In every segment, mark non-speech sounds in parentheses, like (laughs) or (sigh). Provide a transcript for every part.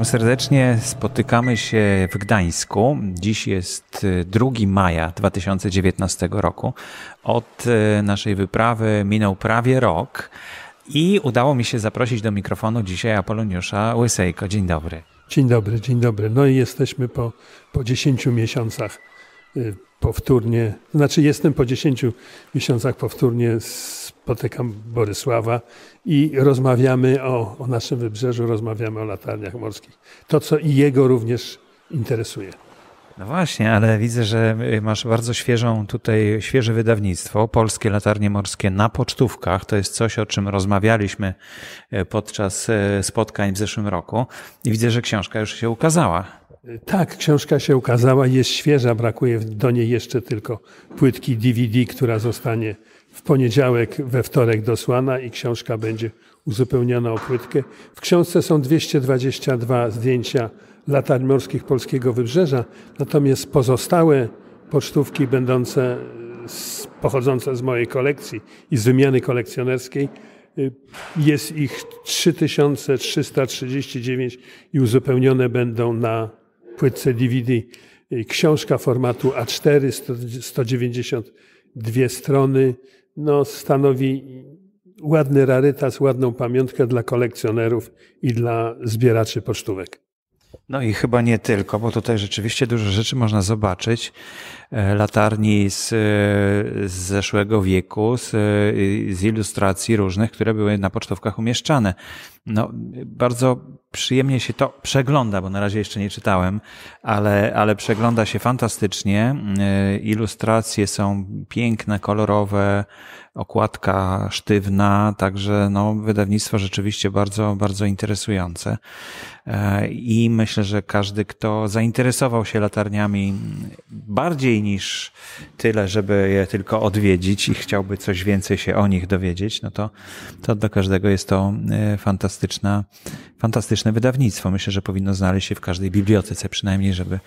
Witam serdecznie. Spotykamy się w Gdańsku. Dziś jest 2 y, maja 2019 roku. Od y, naszej wyprawy minął prawie rok i udało mi się zaprosić do mikrofonu dzisiaj Apoloniusza Łysejko. Dzień dobry. Dzień dobry, dzień dobry. No i jesteśmy po, po 10 miesiącach y, powtórnie, znaczy jestem po 10 miesiącach powtórnie, spotykam Borysława i rozmawiamy o, o naszym wybrzeżu, rozmawiamy o latarniach morskich. To, co i jego również interesuje. No właśnie, ale widzę, że y, masz bardzo świeżą tutaj, świeże wydawnictwo, Polskie Latarnie Morskie na pocztówkach. To jest coś, o czym rozmawialiśmy y, podczas y, spotkań w zeszłym roku. I widzę, że książka już się ukazała. Y, tak, książka się ukazała, jest świeża, brakuje do niej jeszcze tylko płytki DVD, która zostanie w poniedziałek, we wtorek dosłana i książka będzie uzupełniana o płytkę. W książce są 222 zdjęcia latarni morskich polskiego wybrzeża, natomiast pozostałe pocztówki będące z, pochodzące z mojej kolekcji i z wymiany kolekcjonerskiej y, jest ich 3339 i uzupełnione będą na płytce DVD y, książka formatu A4, 192 strony, no, stanowi ładny rarytas, ładną pamiątkę dla kolekcjonerów i dla zbieraczy pocztówek. No i chyba nie tylko, bo tutaj rzeczywiście dużo rzeczy można zobaczyć. E, latarni z, e, z zeszłego wieku, z, e, z ilustracji różnych, które były na pocztówkach umieszczane. No, bardzo przyjemnie się to przegląda, bo na razie jeszcze nie czytałem, ale, ale przegląda się fantastycznie. Ilustracje są piękne, kolorowe, okładka sztywna, także no, wydawnictwo rzeczywiście bardzo, bardzo interesujące. I myślę, że każdy, kto zainteresował się latarniami bardziej niż tyle, żeby je tylko odwiedzić i chciałby coś więcej się o nich dowiedzieć, no to, to dla każdego jest to e, fantastyczna, fantastyczne wydawnictwo. Myślę, że powinno znaleźć się w każdej bibliotece przynajmniej, żeby,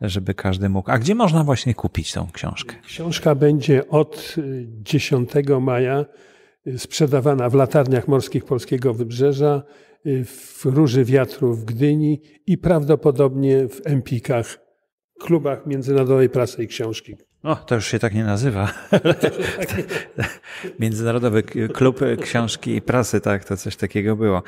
żeby każdy mógł. A gdzie można właśnie kupić tą książkę? Książka będzie od 10 e, maja e, sprzedawana w latarniach morskich Polskiego Wybrzeża, w Róży Wiatru w Gdyni i prawdopodobnie w Empikach klubach międzynarodowej prasy i książki. No, to już się tak nie nazywa. (laughs) Międzynarodowy Klub Książki i Prasy, tak, to coś takiego było.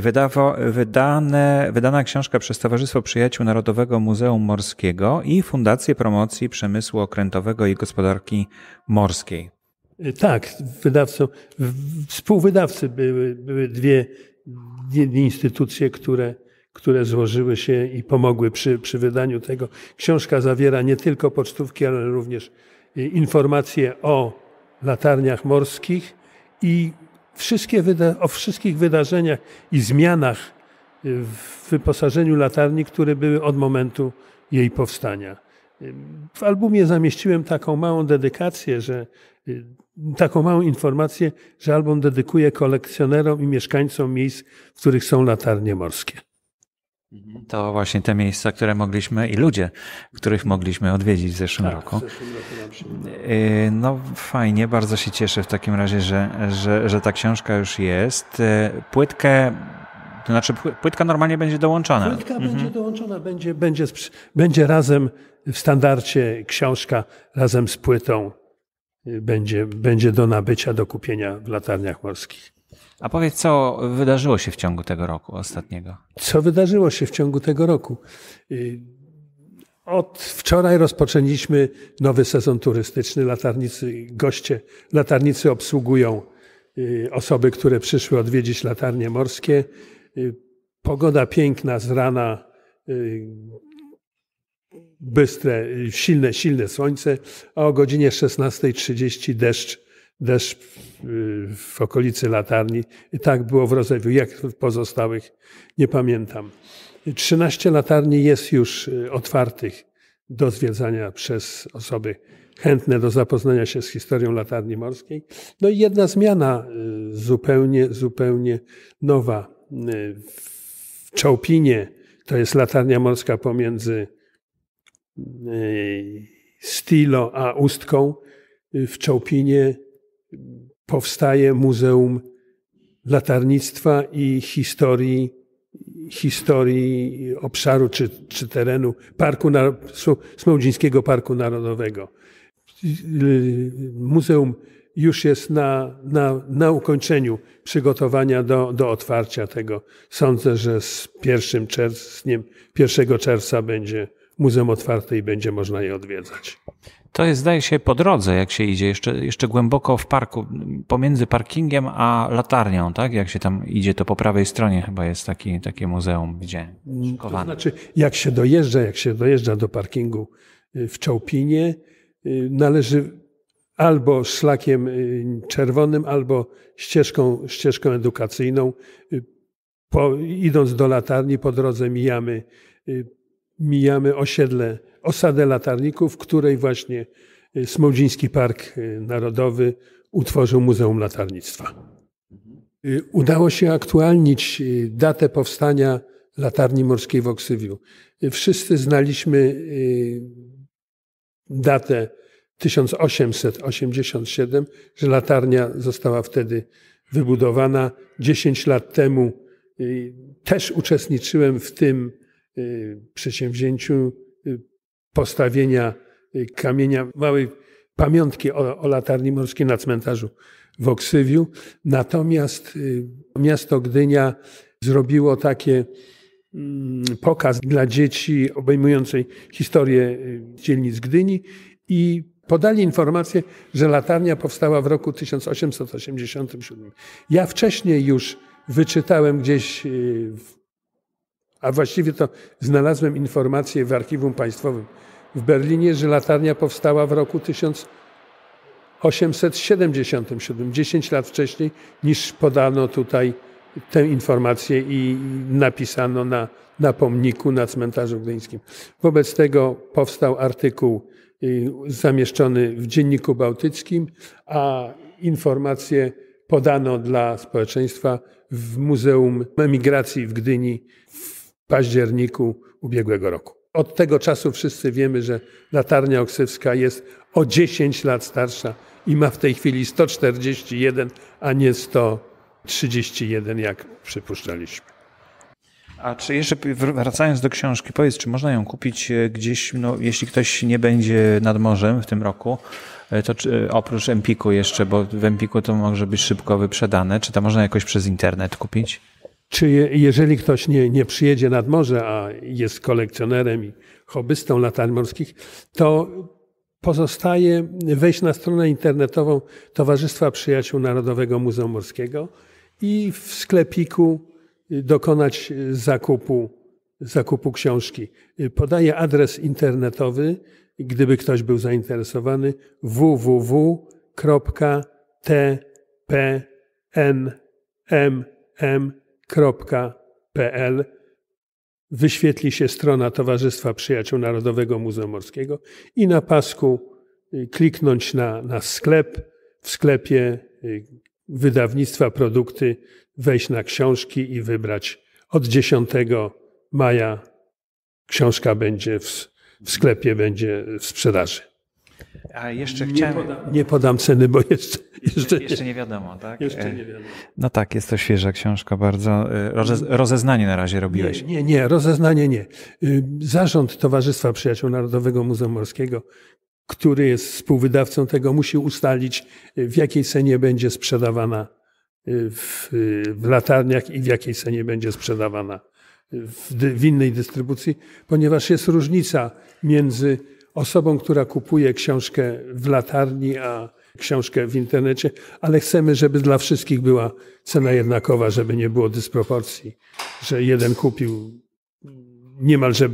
Wydawo, wydane, wydana książka przez Towarzystwo Przyjaciół Narodowego Muzeum Morskiego i Fundację Promocji Przemysłu Okrętowego i Gospodarki Morskiej. E, tak, wydawcą, współwydawcy były, były dwie, dwie instytucje, które które złożyły się i pomogły przy, przy wydaniu tego. Książka zawiera nie tylko pocztówki, ale również e, informacje o latarniach morskich i wszystkie o wszystkich wydarzeniach i zmianach e, w wyposażeniu latarni, które były od momentu jej powstania. W albumie zamieściłem taką małą dedykację, że e, taką małą informację, że album dedykuję kolekcjonerom i mieszkańcom miejsc, w których są latarnie morskie. Mhm. To właśnie te miejsca, które mogliśmy i ludzie, których mogliśmy odwiedzić w zeszłym tak, roku. W zeszłym roku y, no fajnie, bardzo się cieszę w takim razie, że, że, że ta książka już jest. Y, płytkę to znaczy płytka normalnie będzie dołączana. Płytka mhm. będzie dołączona, będzie, będzie, będzie razem w standardzie książka razem z płytą y, będzie, będzie do nabycia, do kupienia w latarniach morskich. A powiedz, co wydarzyło się w ciągu tego roku ostatniego? Co wydarzyło się w ciągu tego roku? Y, od wczoraj rozpoczęliśmy nowy sezon turystyczny. Latarnicy, goście, latarnicy obsługują y, osoby, które przyszły odwiedzić latarnie morskie. Y, pogoda piękna z rana, bystre, silne, silne słońce, a o godzinie 16.30 deszcz deszcz y, w okolicy latarni. I tak było w Rozewiu, jak w pozostałych, nie pamiętam. 13 latarni jest już y, otwartych do zwiedzania przez osoby chętne do zapoznania się z historią latarni morskiej. No i jedna zmiana y, zupełnie, zupełnie nowa. W Czałpinie to jest latarnia morska pomiędzy Stilo a Ustką. W Czałpinie powstaje Muzeum Latarnictwa i Historii, historii obszaru czy, czy terenu Parku Smołdzińskiego Parku Narodowego. Muzeum już jest na, na, na ukończeniu przygotowania do, do otwarcia tego. Sądzę, że z 1 czerwca, 1 czerwca będzie muzeum otwarte i będzie można je odwiedzać. To jest, zdaje się, po drodze, jak się idzie, jeszcze, jeszcze głęboko w parku, pomiędzy parkingiem a latarnią, tak? Jak się tam idzie, to po prawej stronie chyba jest taki, takie muzeum, gdzie mm, To znaczy, jak się dojeżdża, jak się dojeżdża do parkingu y, w Czałpinie, y, należy albo szlakiem y, czerwonym, albo ścieżką, ścieżką edukacyjną. Po, idąc do latarni, po drodze mijamy, mijamy osiedle osadę latarników, której właśnie y, Smodziński Park y, Narodowy utworzył Muzeum Latarnictwa. Y, udało się aktualnić datę powstania latarni morskiej w Oksywiu. Wszyscy znaliśmy datę 1887, że latarnia została wtedy wybudowana. 10 lat temu też uczestniczyłem w tym przedsięwzięciu postawienia y, kamienia, małej pamiątki o, o latarni morskiej na cmentarzu w Oksywiu. Natomiast y, miasto Gdynia zrobiło takie mm, pokaz dla dzieci obejmującej historię y, dzielnic Gdyni i podali informację, że latarnia powstała w roku 1887. Ja wcześniej już wyczytałem gdzieś w a właściwie to znalazłem informację w Archiwum Państwowym w Berlinie, że latarnia powstała w roku 1877, 10 lat wcześniej niż podano tutaj tę informację i napisano na, na pomniku na cmentarzu gdyńskim. Wobec tego powstał artykuł y, zamieszczony w Dzienniku Bałtyckim, a informacje podano dla społeczeństwa w Muzeum Emigracji w Gdyni w październiku ubiegłego roku. Od tego czasu wszyscy wiemy, że latarnia oksywska jest o 10 lat starsza i ma w tej chwili 141, a nie 131, jak przypuszczaliśmy. A czy jeszcze wracając do książki, powiedz, czy można ją kupić e, gdzieś, no, jeśli ktoś nie będzie nad morzem w tym roku, e, to czy, e, oprócz Empiku jeszcze, bo w Empiku to może być szybko wyprzedane, czy to można jakoś przez internet kupić? Czy jeżeli ktoś nie, nie przyjedzie nad morze, a jest kolekcjonerem i hobbystą latarni morskich, to pozostaje wejść na stronę internetową Towarzystwa Przyjaciół Narodowego Muzeum Morskiego i w sklepiku dokonać zakupu, zakupu książki. Podaję adres internetowy, gdyby ktoś był zainteresowany, www.tpnmm .pl wyświetli się strona Towarzystwa Przyjaciół Narodowego Muzeum Morskiego i na pasku y, kliknąć na, na sklep. W sklepie y, wydawnictwa, produkty, wejść na książki i wybrać. Od 10 maja książka będzie w, w sklepie, będzie w sprzedaży. A jeszcze chciałem... nie, podam, nie podam ceny, bo jeszcze, jeszcze, jeszcze nie. nie wiadomo, tak? Jeszcze e, nie wiadomo. No tak, jest to świeża książka bardzo. E, roze, rozeznanie na razie robiłeś. Nie, nie, nie, rozeznanie nie. Y, zarząd Towarzystwa Przyjaciół Narodowego Muzeum Morskiego, który jest współwydawcą tego, musi ustalić, y, w jakiej cenie będzie sprzedawana y, w, w latarniach i w jakiej cenie będzie sprzedawana w, w innej dystrybucji, ponieważ jest różnica między osobą, która kupuje książkę w latarni, a książkę w internecie, ale chcemy, żeby dla wszystkich była cena jednakowa, żeby nie było dysproporcji, że jeden kupił niemalże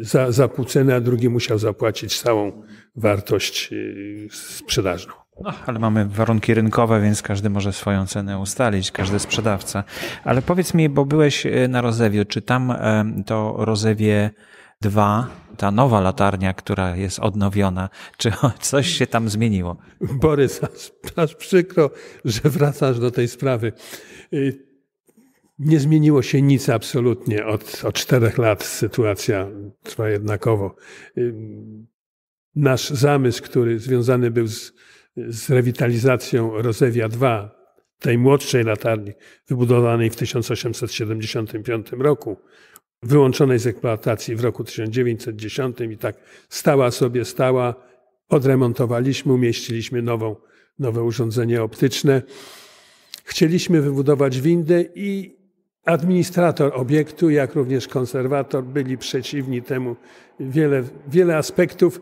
za, za pół ceny, a drugi musiał zapłacić całą wartość y, sprzedażną. No, ale mamy warunki rynkowe, więc każdy może swoją cenę ustalić, każdy sprzedawca. Ale powiedz mi, bo byłeś y, na rozewie, czy tam to rozewie Dwa, ta nowa latarnia, która jest odnowiona, czy (laughs) coś się tam zmieniło? Borys, aż, aż przykro, że wracasz do tej sprawy. Y, nie zmieniło się nic absolutnie od, od czterech lat. Sytuacja trwa jednakowo. Y, nasz zamysł, który związany był z, z rewitalizacją Rozewia 2, tej młodszej latarni, wybudowanej w 1875 roku, wyłączonej z eksploatacji w roku 1910 i tak stała sobie, stała. Odremontowaliśmy, umieściliśmy nową, nowe urządzenie optyczne. Chcieliśmy wybudować windę i administrator obiektu, jak również konserwator byli przeciwni temu. Wiele, wiele aspektów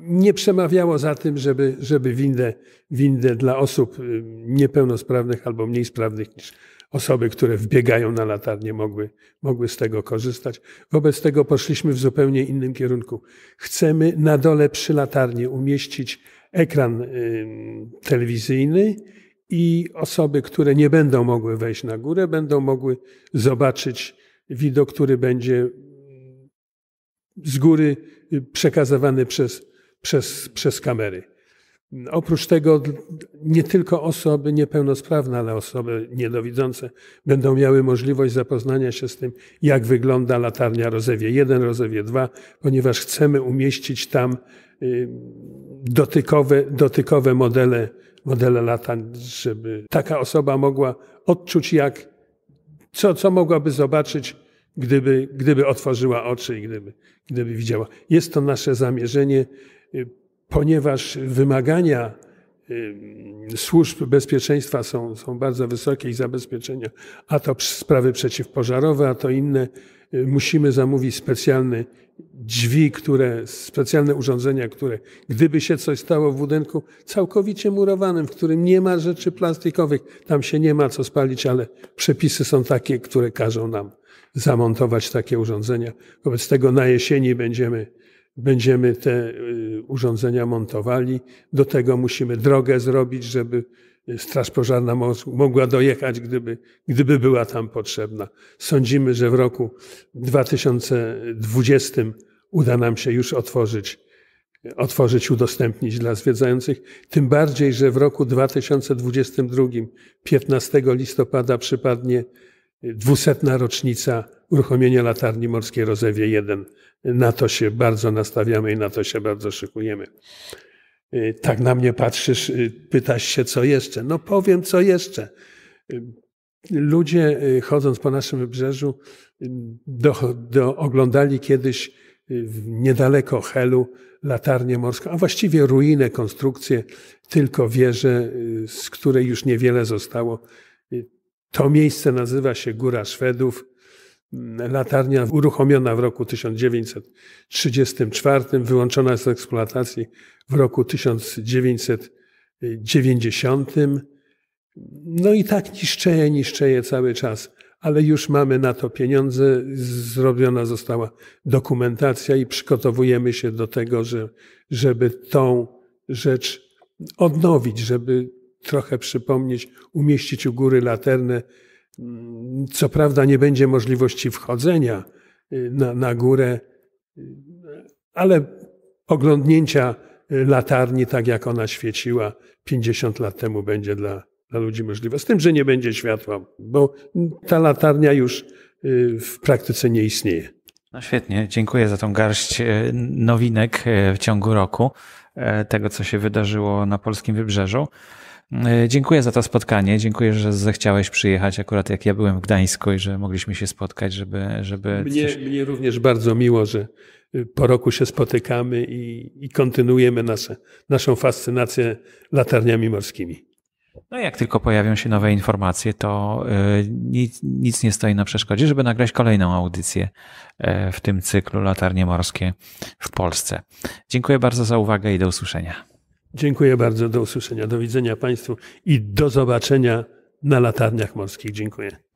nie przemawiało za tym, żeby, żeby windę, windę dla osób y, niepełnosprawnych albo mniej sprawnych niż osoby, które wbiegają na latarnię, mogły, mogły z tego korzystać. Wobec tego poszliśmy w zupełnie innym kierunku. Chcemy na dole przy latarni umieścić ekran telewizyjny i osoby, które nie będą mogły wejść na górę, będą mogły zobaczyć widok, który będzie z góry y, przekazywany przez, przez, przez kamery. Oprócz tego nie tylko osoby niepełnosprawne, ale osoby niedowidzące będą miały możliwość zapoznania się z tym, jak wygląda latarnia Rozewie 1, Rozewie 2, ponieważ chcemy umieścić tam y, dotykowe, dotykowe modele, modele latarń, żeby taka osoba mogła odczuć, jak, co, co mogłaby zobaczyć, gdyby, gdyby otworzyła oczy i gdyby, gdyby widziała. Jest to nasze zamierzenie y, ponieważ wymagania y, służb bezpieczeństwa są, są bardzo wysokie i zabezpieczenia, a to sprawy przeciwpożarowe, a to inne, y, musimy zamówić specjalne drzwi, które, specjalne urządzenia, które gdyby się coś stało w budynku całkowicie murowanym, w którym nie ma rzeczy plastikowych, tam się nie ma co spalić, ale przepisy są takie, które każą nam zamontować takie urządzenia. Wobec tego na jesieni będziemy będziemy te y, urządzenia montowali. Do tego musimy drogę zrobić, żeby y, Straż Pożarna mogła dojechać, gdyby, gdyby była tam potrzebna. Sądzimy, że w roku 2020 uda nam się już otworzyć, otworzyć, udostępnić dla zwiedzających. Tym bardziej, że w roku 2022, 15 listopada, przypadnie 200. rocznica Uruchomienie latarni morskiej Rozewie 1. Na to się bardzo nastawiamy i na to się bardzo szykujemy. Y, tak na mnie patrzysz, y, pytasz się, co jeszcze. No powiem, co jeszcze. Y, ludzie chodząc po naszym wybrzeżu do, do oglądali kiedyś niedaleko Helu latarnię morską, a właściwie ruinę, konstrukcję, tylko wieżę, z której już niewiele zostało. To miejsce nazywa się Góra Szwedów. Latarnia uruchomiona w roku 1934, wyłączona z eksploatacji w roku 1990. No i tak niszczeje, niszczeje cały czas, ale już mamy na to pieniądze, zrobiona została dokumentacja i przygotowujemy się do tego, że, żeby tą rzecz odnowić, żeby trochę przypomnieć, umieścić u góry laternę, co prawda nie będzie możliwości wchodzenia y, na, na górę, y, ale oglądnięcia y, latarni, tak jak ona świeciła 50 lat temu, będzie dla, dla ludzi możliwe. Z tym, że nie będzie światła, bo ta latarnia już w praktyce nie istnieje. No świetnie, dziękuję za tą garść nowinek w ciągu roku, tego co się wydarzyło na polskim wybrzeżu. E, dziękuję za to spotkanie. Dziękuję, że zechciałeś przyjechać akurat jak ja byłem w Gdańsku i że mogliśmy się spotkać, żeby. żeby mnie, coś... mnie również bardzo miło, że y, po roku się spotykamy i, i kontynuujemy nasze, naszą fascynację latarniami morskimi. No jak tylko pojawią się nowe informacje, to y, nic, nic, nie stoi na przeszkodzie, żeby nagrać kolejną audycję e, w tym cyklu Latarnie Morskie w Polsce. Dziękuję bardzo za uwagę i do usłyszenia. Dziękuję bardzo. Do usłyszenia. Do widzenia Państwu i do zobaczenia na latarniach morskich. Dziękuję.